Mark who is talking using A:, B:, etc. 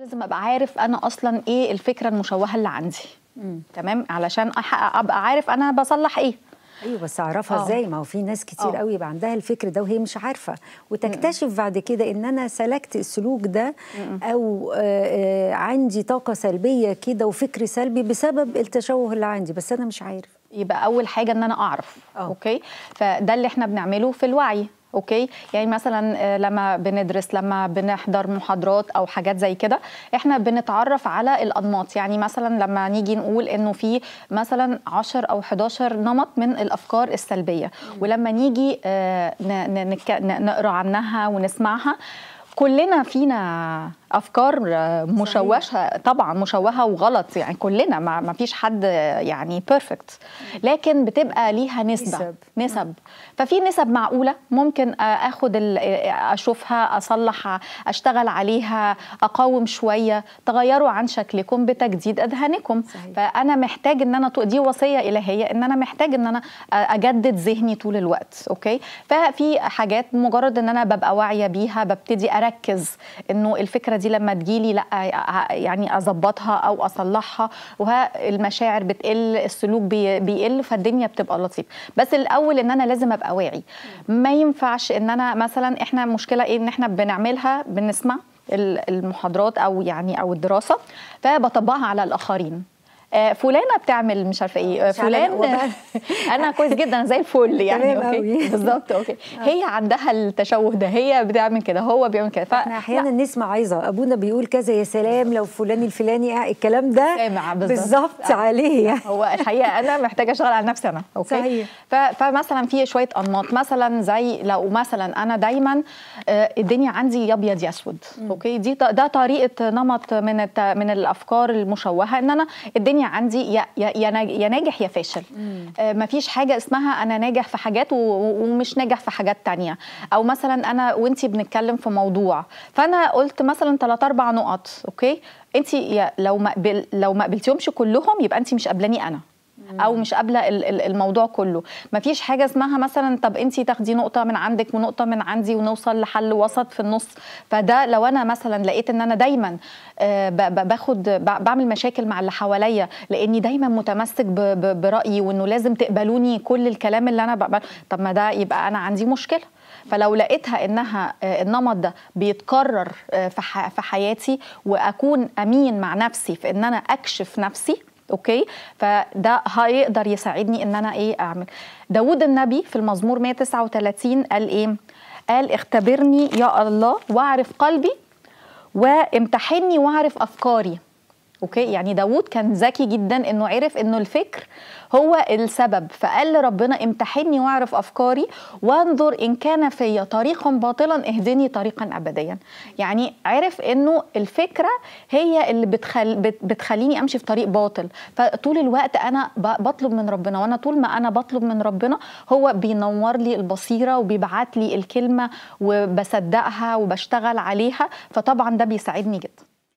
A: لازم ابقى عارف انا اصلا ايه الفكره المشوهه اللي عندي مم. تمام علشان ابقى عارف انا بصلح ايه ايوه بس اعرفها آه. ازاي ما هو في ناس كتير أوه. قوي يبقى عندها الفكر ده وهي مش عارفه وتكتشف مم. بعد كده ان انا سلكت السلوك ده مم. او آآ آه، آآ آه، عندي طاقه سلبيه كده وفكر سلبي بسبب التشوه اللي عندي بس انا مش عارف يبقى اول حاجه ان انا اعرف أوه. اوكي فده اللي احنا بنعمله في الوعي اوكي يعني مثلا آه، لما بندرس لما بنحضر محاضرات او حاجات زي كده احنا بنتعرف على الانماط يعني مثلا لما نيجي نقول انه في مثلا 10 او 11 نمط من الافكار السلبيه ولما نيجي آه، نقرا عنها ونسمعها كلنا فينا افكار مشوشه طبعا مشوهه وغلط يعني كلنا ما فيش حد يعني بيرفكت لكن بتبقى ليها نسبه نسب, نسب. ففي نسب معقوله ممكن اخد اشوفها اصلح اشتغل عليها اقاوم شويه تغيروا عن شكلكم بتجديد اذهانكم صحيح. فانا محتاج ان انا دي وصيه الهيه ان انا محتاج ان انا اجدد ذهني طول الوقت اوكي ففي حاجات مجرد ان انا ببقى واعيه بيها ببتدي اركز انه الفكره دي لما تجيلي لا يعني اظبطها او اصلحها والمشاعر بتقل السلوك بيقل فالدنيا بتبقى لطيفه بس الاول ان انا لازم ابقى واعي ما ينفعش ان انا مثلا احنا مشكله ايه ان احنا بنعملها بنسمع المحاضرات او يعني او الدراسه فبطبقها على الاخرين آه، فلانه بتعمل مش عارفه ايه آه، فلان إيه، انا كويس جدا زي الفل يعني اوكي بالظبط اوكي آه. هي عندها التشوه ده هي بتعمل كده هو بيعمل كده احنا احيانا نسمع عايزه ابونا بيقول كذا يا سلام لو فلان الفلاني الكلام ده بالظبط عليه يعني. هو الحقيقه انا محتاجه اشتغل على نفسي انا اوكي صحيح. فمثلا في شويه انماط مثلا زي لو مثلا انا دايما الدنيا عندي يا ابيض يا اسود اوكي دي ده طريقه نمط من من الافكار المشوهه ان انا الدنيا الدنيا عندي يا يا يا ناجح يا فاشل ما آه، فيش حاجه اسمها انا ناجح في حاجات ومش ناجح في حاجات تانية او مثلا انا وانتي بنتكلم في موضوع فانا قلت مثلا ثلاث اربع نقط اوكي انت لو ما لو ما قبلتيهمش كلهم يبقى انت مش قبلاني انا او مش قابله الموضوع كله مفيش حاجه اسمها مثلا طب انت تاخدي نقطه من عندك ونقطه من عندي ونوصل لحل وسط في النص فده لو انا مثلا لقيت ان انا دايما آه، باخد بعمل مشاكل مع اللي حواليا لاني دايما متمسك برايي وانه لازم تقبلوني كل الكلام اللي انا بقبله طب ما ده يبقى انا عندي مشكله فلو لقيتها انها آه، النمط ده بيتكرر آه، في حياتي واكون امين مع نفسي في ان انا اكشف نفسي اوكي فده هيقدر يساعدني ان انا ايه اعمل داود النبي في المزمور 139 قال ايه قال اختبرني يا الله واعرف قلبي وامتحني واعرف افكاري اوكي يعني داوود كان ذكي جدا انه عرف انه الفكر هو السبب فقال لربنا امتحني واعرف افكاري وانظر ان كان في طريق باطلا اهدني طريقا ابديا يعني عرف انه الفكره هي اللي بتخل بتخليني امشي في طريق باطل فطول الوقت انا بطلب من ربنا وانا طول ما انا بطلب من ربنا هو بينور لي البصيره وبيبعت لي الكلمه وبصدقها وبشتغل عليها فطبعا ده بيساعدني جدا